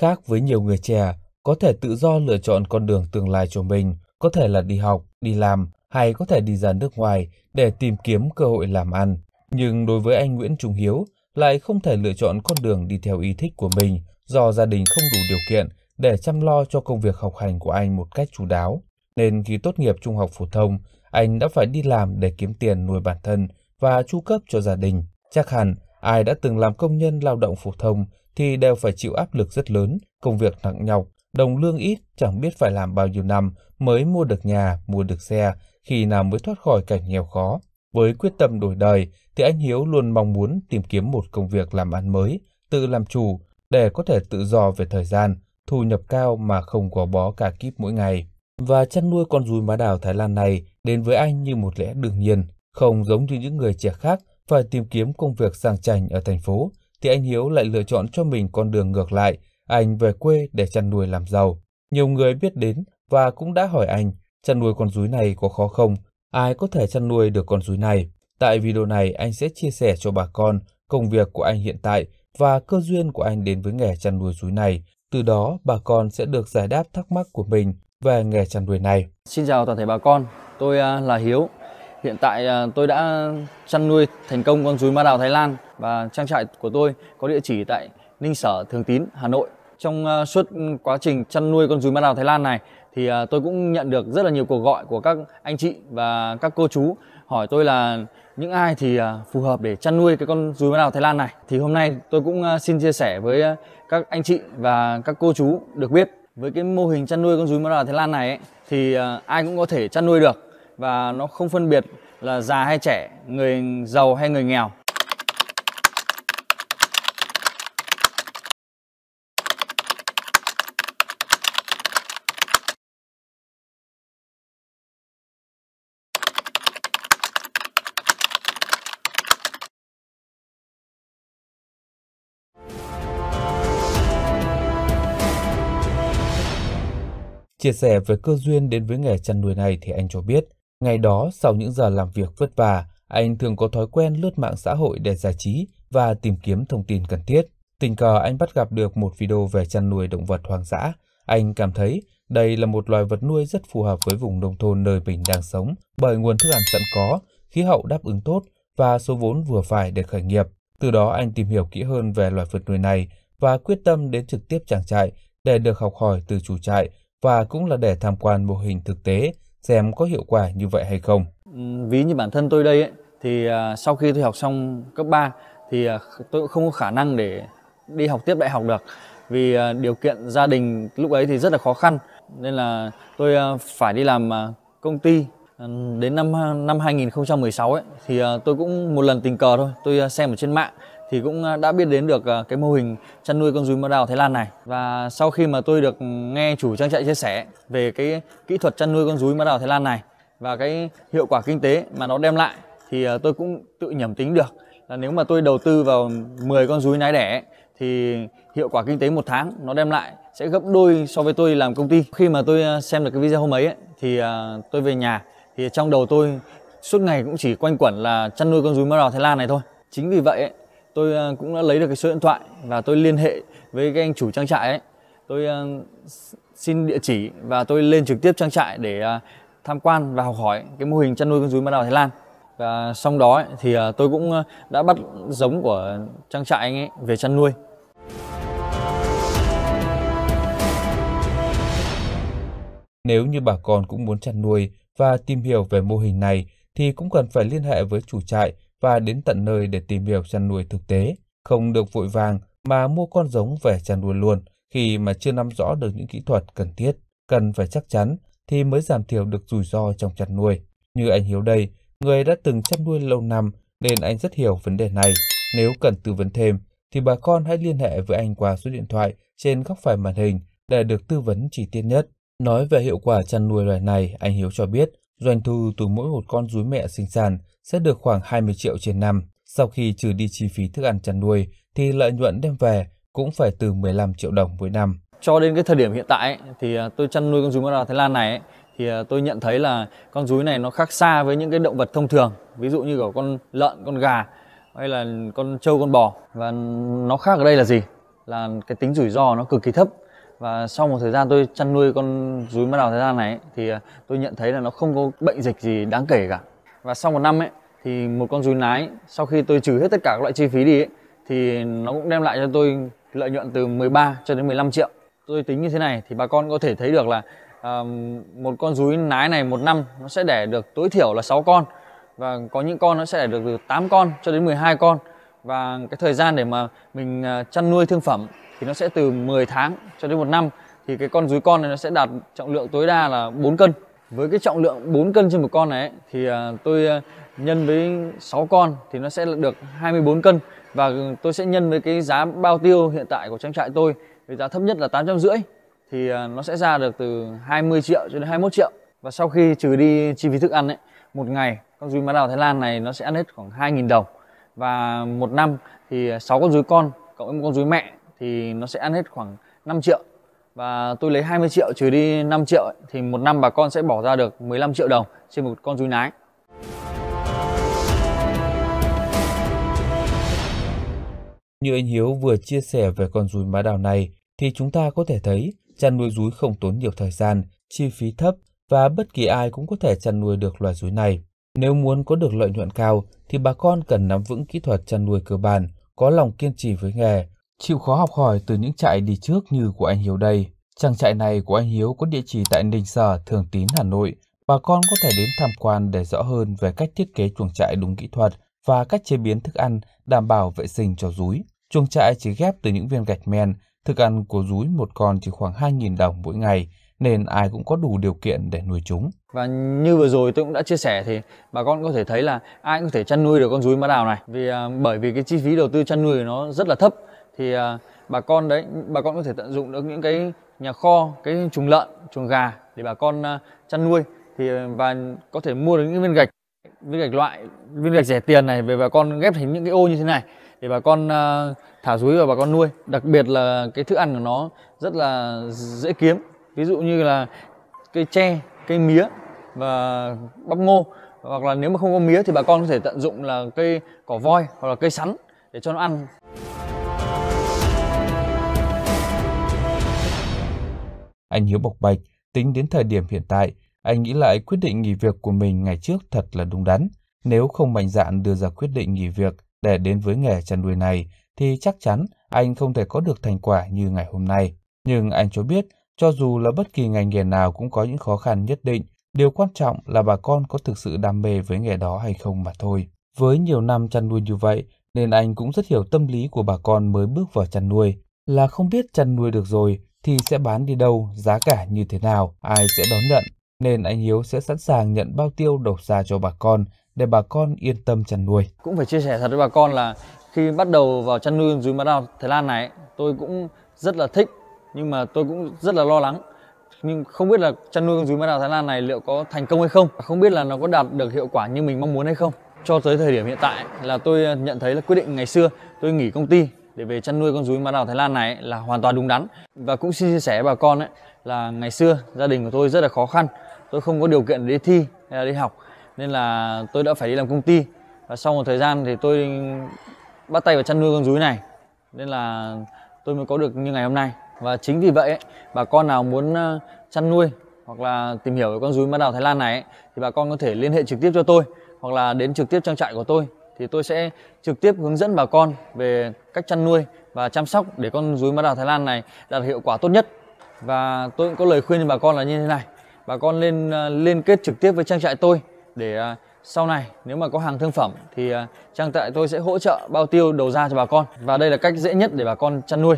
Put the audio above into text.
Khác với nhiều người trẻ, có thể tự do lựa chọn con đường tương lai cho mình, có thể là đi học, đi làm hay có thể đi ra nước ngoài để tìm kiếm cơ hội làm ăn. Nhưng đối với anh Nguyễn Trung Hiếu, lại không thể lựa chọn con đường đi theo ý thích của mình do gia đình không đủ điều kiện để chăm lo cho công việc học hành của anh một cách chú đáo. Nên khi tốt nghiệp trung học phổ thông, anh đã phải đi làm để kiếm tiền nuôi bản thân và chu cấp cho gia đình. Chắc hẳn ai đã từng làm công nhân lao động phổ thông thì đều phải chịu áp lực rất lớn, công việc nặng nhọc, đồng lương ít, chẳng biết phải làm bao nhiêu năm mới mua được nhà, mua được xe, khi nào mới thoát khỏi cảnh nghèo khó. Với quyết tâm đổi đời thì anh Hiếu luôn mong muốn tìm kiếm một công việc làm ăn mới, tự làm chủ để có thể tự do về thời gian, thu nhập cao mà không có bó cả kíp mỗi ngày. Và chăn nuôi con rùi má đào Thái Lan này đến với anh như một lẽ đương nhiên, không giống như những người trẻ khác phải tìm kiếm công việc sang chảnh ở thành phố thì anh Hiếu lại lựa chọn cho mình con đường ngược lại, anh về quê để chăn nuôi làm giàu. Nhiều người biết đến và cũng đã hỏi anh, chăn nuôi con rúi này có khó không? Ai có thể chăn nuôi được con rúi này? Tại video này anh sẽ chia sẻ cho bà con công việc của anh hiện tại và cơ duyên của anh đến với nghề chăn nuôi rúi này. Từ đó bà con sẽ được giải đáp thắc mắc của mình về nghề chăn nuôi này. Xin chào toàn thể bà con, tôi à, là Hiếu. Hiện tại à, tôi đã chăn nuôi thành công con rúi ma đào Thái Lan và trang trại của tôi có địa chỉ tại Ninh Sở, Thường Tín, Hà Nội. Trong ờ, suốt quá trình chăn nuôi con rùi ma đào Thái Lan này thì ờ, tôi cũng nhận được rất là nhiều cuộc gọi của các anh chị và các cô chú hỏi tôi là những ai thì ờ, phù hợp để chăn nuôi cái con rùi ma đào Thái Lan này. Thì hôm nay tôi cũng xin chia sẻ với các anh chị và các cô chú được biết với cái mô hình chăn nuôi con rùi ma đào Thái Lan này ấy, thì ai cũng có thể chăn nuôi được và nó không phân biệt là già hay trẻ, người giàu hay người nghèo Chia sẻ về cơ duyên đến với nghề chăn nuôi này thì anh cho biết, ngày đó sau những giờ làm việc vất vả, anh thường có thói quen lướt mạng xã hội để giải trí và tìm kiếm thông tin cần thiết. Tình cờ anh bắt gặp được một video về chăn nuôi động vật hoang dã. Anh cảm thấy đây là một loài vật nuôi rất phù hợp với vùng nông thôn nơi mình đang sống bởi nguồn thức ăn sẵn có, khí hậu đáp ứng tốt và số vốn vừa phải để khởi nghiệp. Từ đó anh tìm hiểu kỹ hơn về loài vật nuôi này và quyết tâm đến trực tiếp trang trại để được học hỏi từ chủ trại và cũng là để tham quan mô hình thực tế xem có hiệu quả như vậy hay không. Ừ, ví như bản thân tôi đây ấy, thì à, sau khi tôi học xong cấp 3 thì à, tôi cũng không có khả năng để đi học tiếp đại học được vì à, điều kiện gia đình lúc ấy thì rất là khó khăn nên là tôi phải đi làm công ty đến năm năm 2016 ấy thì tôi cũng một lần tình cờ thôi tôi xem ở trên mạng thì cũng à, đã biết đến được à, cái mô hình chăn nuôi con rúi mơ đào Thái Lan này. Và sau khi mà tôi được nghe chủ trang trại chia sẻ về cái kỹ thuật chăn nuôi con rúi mơ đào Thái Lan này và cái hiệu quả kinh tế mà nó đem lại thì à, tôi cũng tự nhẩm tính được là nếu mà tôi đầu tư vào 10 con rúi nái đẻ thì hiệu quả kinh tế một tháng nó đem lại sẽ gấp đôi so với tôi làm công ty. Khi mà tôi xem được cái video hôm ấy, thì tôi về nhà thì trong đầu tôi suốt ngày cũng chỉ quanh quẩn là chăn nuôi con rúi mơ đào Thái Lan này thôi. Chính vì vậy tôi ờ, cũng đã lấy được cái số điện thoại và tôi liên hệ với cái anh chủ trang trại ấy tôi ờ, xin địa chỉ và tôi lên trực tiếp trang trại để ờ, tham quan và học hỏi cái mô hình chăn nuôi con rúi mã đào Thái Lan và sau đó ấy, thì tôi cũng đã bắt giống của trang trại anh ấy về chăn nuôi Nếu như bà con cũng muốn chăn nuôi và tìm hiểu về mô hình này thì cũng cần phải liên hệ với chủ trại và đến tận nơi để tìm hiểu chăn nuôi thực tế, không được vội vàng mà mua con giống về chăn nuôi luôn khi mà chưa nắm rõ được những kỹ thuật cần thiết, cần phải chắc chắn thì mới giảm thiểu được rủi ro trong chăn nuôi. Như anh Hiếu đây, người đã từng chăn nuôi lâu năm nên anh rất hiểu vấn đề này. Nếu cần tư vấn thêm thì bà con hãy liên hệ với anh qua số điện thoại trên góc phải màn hình để được tư vấn chi tiết nhất. Nói về hiệu quả chăn nuôi loài này, anh Hiếu cho biết Doanh thu từ mỗi một con rúi mẹ sinh sản sẽ được khoảng 20 triệu trên năm. Sau khi trừ đi chi phí thức ăn chăn nuôi thì lợi nhuận đem về cũng phải từ 15 triệu đồng mỗi năm. Cho đến cái thời điểm hiện tại ấy, thì à, tôi chăn nuôi con rúi mèo Thái Lan này ấy, thì à, tôi nhận thấy là con rúi này nó khác xa với những cái động vật thông thường, ví dụ như kiểu con lợn, con gà hay là con trâu, con bò và nó khác ở đây là gì? Là cái tính rủi ro nó cực kỳ thấp và sau một thời gian tôi chăn nuôi con rúi mắt đào thời gian này thì à, tôi nhận thấy là nó không có bệnh dịch gì đáng kể cả và sau một năm ấy thì một con rúi nái sau khi tôi trừ hết tất cả các loại chi phí đi ấy, thì nó cũng đem lại cho tôi lợi nhuận từ 13 cho đến 15 triệu tôi tính như thế này thì bà con có thể thấy được là uh, một con rúi nái này một năm nó sẽ đẻ được tối thiểu là 6 con và có những con nó sẽ đẻ được từ 8 con cho đến 12 con và cái thời gian để mà mình à, chăn nuôi thương phẩm thì nó sẽ từ 10 tháng cho đến một năm thì cái con dúi con này nó sẽ đạt trọng lượng tối đa là 4 cân với cái trọng lượng 4 cân trên một con này thì à, tôi à, nhân với 6 con thì nó sẽ được 24 cân và ừ, tôi sẽ nhân với cái giá bao tiêu hiện tại của trang trại tôi với giá thấp nhất là rưỡi thì à, nó sẽ ra được từ 20 triệu cho đến 21 triệu và sau khi trừ đi chi phí thức ăn ấy một ngày con dúi má đào Thái Lan này nó sẽ ăn hết khoảng 2.000 đồng và một năm thì 6 con dúi con cộng với một con dúi mẹ thì nó sẽ ăn hết khoảng 5 triệu và tôi lấy 20 triệu trừ đi 5 triệu thì một năm bà con sẽ bỏ ra được 15 triệu đồng trên một con rúi nái. Như anh Hiếu vừa chia sẻ về con rúi má đào này thì chúng ta có thể thấy chăn nuôi rúi không tốn nhiều thời gian, chi phí thấp và bất kỳ ai cũng có thể chăn nuôi được loài rúi này. Nếu muốn có được lợi nhuận cao thì bà con cần nắm vững kỹ thuật chăn nuôi cơ bản, có lòng kiên trì với nghề Chịu khó học hỏi từ những trại đi trước như của anh Hiếu đây. Trang trại này của anh Hiếu có địa chỉ tại Ninh Sở, Thường Tín, Hà Nội. Bà con có thể đến tham quan để rõ hơn về cách thiết kế chuồng trại đúng kỹ thuật và cách chế biến thức ăn đảm bảo vệ sinh cho rúi. Chuồng trại chỉ ghép từ những viên gạch men, thức ăn của rúi một con chỉ khoảng 2.000 đồng mỗi ngày, nên ai cũng có đủ điều kiện để nuôi chúng. Và như vừa rồi tôi cũng đã chia sẻ thì bà con có thể thấy là ai cũng có thể chăn nuôi được con rúi mã đào này vì à, bởi vì cái chi phí đầu tư chăn nuôi nó rất là thấp thì à, bà con đấy bà con có thể tận dụng được những cái nhà kho cái chuồng lợn chuồng gà để bà con à, chăn nuôi thì và có thể mua được những viên gạch viên gạch loại viên gạch rẻ tiền này về bà con ghép thành những cái ô như thế này để bà con à, thả rúi và bà con nuôi đặc biệt là cái thức ăn của nó rất là dễ kiếm ví dụ như là cây tre cây mía và bắp ngô hoặc là nếu mà không có mía thì bà con có thể tận dụng là cây cỏ voi hoặc là cây sắn để cho nó ăn Anh Hiếu bộc bạch, tính đến thời điểm hiện tại, anh nghĩ lại quyết định nghỉ việc của mình ngày trước thật là đúng đắn. Nếu không mạnh dạn đưa ra quyết định nghỉ việc để đến với nghề chăn nuôi này, thì chắc chắn anh không thể có được thành quả như ngày hôm nay. Nhưng anh cho biết, cho dù là bất kỳ ngành nghề nào cũng có những khó khăn nhất định, điều quan trọng là bà con có thực sự đam mê với nghề đó hay không mà thôi. Với nhiều năm chăn nuôi như vậy, nên anh cũng rất hiểu tâm lý của bà con mới bước vào chăn nuôi, là không biết chăn nuôi được rồi thì sẽ bán đi đâu, giá cả như thế nào, ai sẽ đón nhận. Nên anh Hiếu sẽ sẵn sàng nhận bao tiêu độc ra cho bà con để bà con yên tâm chăn nuôi. Cũng phải chia sẻ thật với bà con là khi bắt đầu vào chăn nuôi dúi má đào Thái Lan này tôi cũng rất là thích nhưng mà tôi cũng rất là lo lắng nhưng không biết là chăn nuôi con dúi đào Thái Lan này liệu có thành công hay không không biết là nó có đạt được hiệu quả như mình mong muốn hay không cho tới thời điểm hiện tại là tôi nhận thấy là quyết định ngày xưa tôi nghỉ công ty để về chăn nuôi con rúi má đào Thái Lan này là hoàn toàn đúng đắn và cũng xin chia sẻ với bà con ấy, là ngày xưa gia đình của tôi rất là khó khăn tôi không có điều kiện để đi thi hay là đi học nên là tôi đã phải đi làm công ty và sau một thời gian thì tôi bắt tay vào chăn nuôi con rúi này nên là tôi mới có được như ngày hôm nay và chính vì vậy ấy, bà con nào muốn ờ, chăn nuôi hoặc là tìm hiểu về con rúi má đào Thái Lan này ấy, thì bà con có thể liên hệ trực tiếp cho tôi hoặc là đến trực tiếp trang trại của tôi thì tôi sẽ trực tiếp hướng dẫn bà con về cách chăn nuôi và chăm sóc để con rúi má đào Thái Lan này đạt hiệu quả tốt nhất. Và tôi cũng có lời khuyên cho bà con là như thế này. Bà con lên à, liên kết trực tiếp với trang trại tôi để à, sau này nếu mà có hàng thương phẩm thì à, trang trại tôi sẽ hỗ trợ bao tiêu đầu ra cho bà con và đây là cách dễ nhất để bà con chăn nuôi